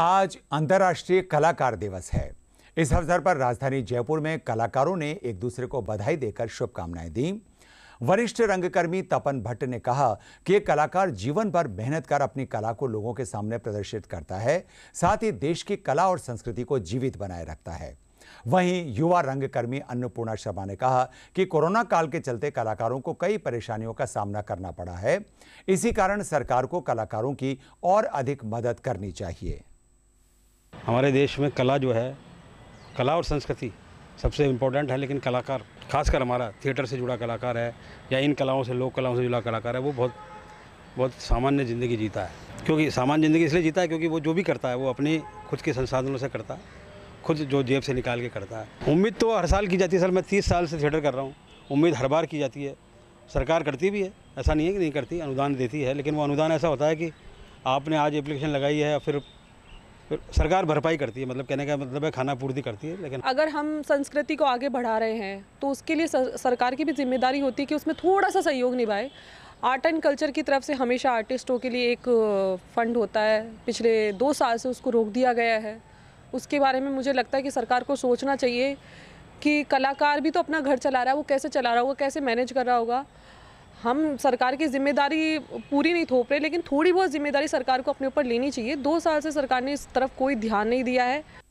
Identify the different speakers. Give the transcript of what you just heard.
Speaker 1: आज अंतर्राष्ट्रीय कलाकार दिवस है इस अवसर पर राजधानी जयपुर में कलाकारों ने एक दूसरे को बधाई देकर शुभकामनाएं दी वरिष्ठ रंगकर्मी तपन भट्ट ने कहा कि एक कलाकार जीवन भर मेहनत कर अपनी कला को लोगों के सामने प्रदर्शित करता है साथ ही देश की कला और संस्कृति को जीवित बनाए रखता है वहीं युवा रंगकर्मी अन्नपूर्णा शर्मा ने कहा कि कोरोना काल के चलते कलाकारों को कई परेशानियों का सामना करना पड़ा है इसी कारण सरकार को कलाकारों की और अधिक मदद करनी चाहिए
Speaker 2: हमारे देश में कला जो है कला और संस्कृति सबसे इम्पोर्टेंट है लेकिन कलाकार खासकर हमारा थिएटर से जुड़ा कलाकार है या इन कलाओं से लोक कलाओं से जुड़ा कलाकार है वो बहुत बहुत सामान्य ज़िंदगी जीता है क्योंकि सामान्य ज़िंदगी इसलिए जीता है क्योंकि वो जो भी करता है वो अपने खुद के संसाधनों से करता है खुद जो जेब से निकाल के करता है उम्मीद तो हर साल की जाती है सर मैं तीस साल से थिएटर कर रहा हूँ उम्मीद हर बार की जाती है सरकार करती भी है ऐसा नहीं है कि नहीं करती अनुदान देती है लेकिन वो अनुदान ऐसा होता है कि आपने आज एप्लीकेशन लगाई है या फिर सरकार भरपाई करती है मतलब कहने का मतलब है खाना पूर्ति करती है लेकिन
Speaker 3: अगर हम संस्कृति को आगे बढ़ा रहे हैं तो उसके लिए सरकार की भी जिम्मेदारी होती है कि उसमें थोड़ा सा सहयोग निभाए आर्ट एंड कल्चर की तरफ से हमेशा आर्टिस्टों के लिए एक फंड होता है पिछले दो साल से उसको रोक दिया गया है उसके बारे में मुझे लगता है कि सरकार को सोचना चाहिए कि कलाकार भी तो अपना घर चला रहा है वो कैसे चला रहा होगा कैसे मैनेज कर रहा होगा हम सरकार की जिम्मेदारी पूरी नहीं थोप रहे लेकिन थोड़ी बहुत जिम्मेदारी सरकार को अपने ऊपर लेनी चाहिए दो साल से सरकार ने इस तरफ कोई ध्यान नहीं दिया है